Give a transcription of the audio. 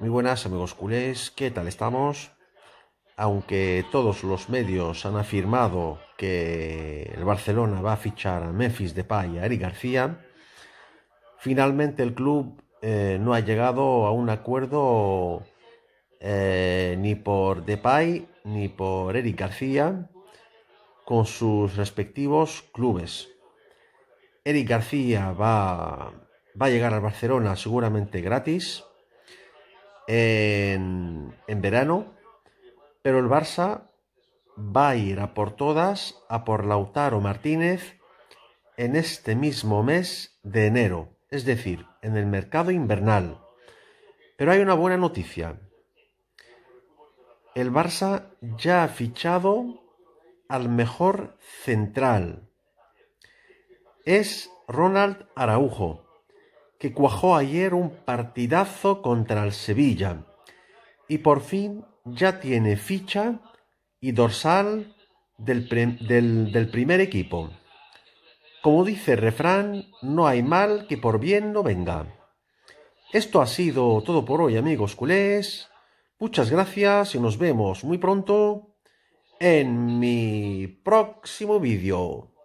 Muy buenas amigos culés, ¿qué tal estamos? Aunque todos los medios han afirmado que el Barcelona va a fichar a Memphis Depay y a Eric García, finalmente el club eh, no ha llegado a un acuerdo eh, ni por Depay ni por Eric García con sus respectivos clubes. Eric García va, va a llegar al Barcelona seguramente gratis en, verano, pero el Barça va a ir a por todas, a por Lautaro Martínez en este mismo mes de enero, es decir, en el mercado invernal. Pero hay una buena noticia. El Barça ya ha fichado al mejor central. Es Ronald Araujo que cuajó ayer un partidazo contra el Sevilla y por fin ya tiene ficha y dorsal del, primer equipo. Como dice el refrán, no hay mal que por bien no venga. Esto ha sido todo por hoy amigos culés. Muchas gracias y nos vemos muy pronto en mi próximo vídeo.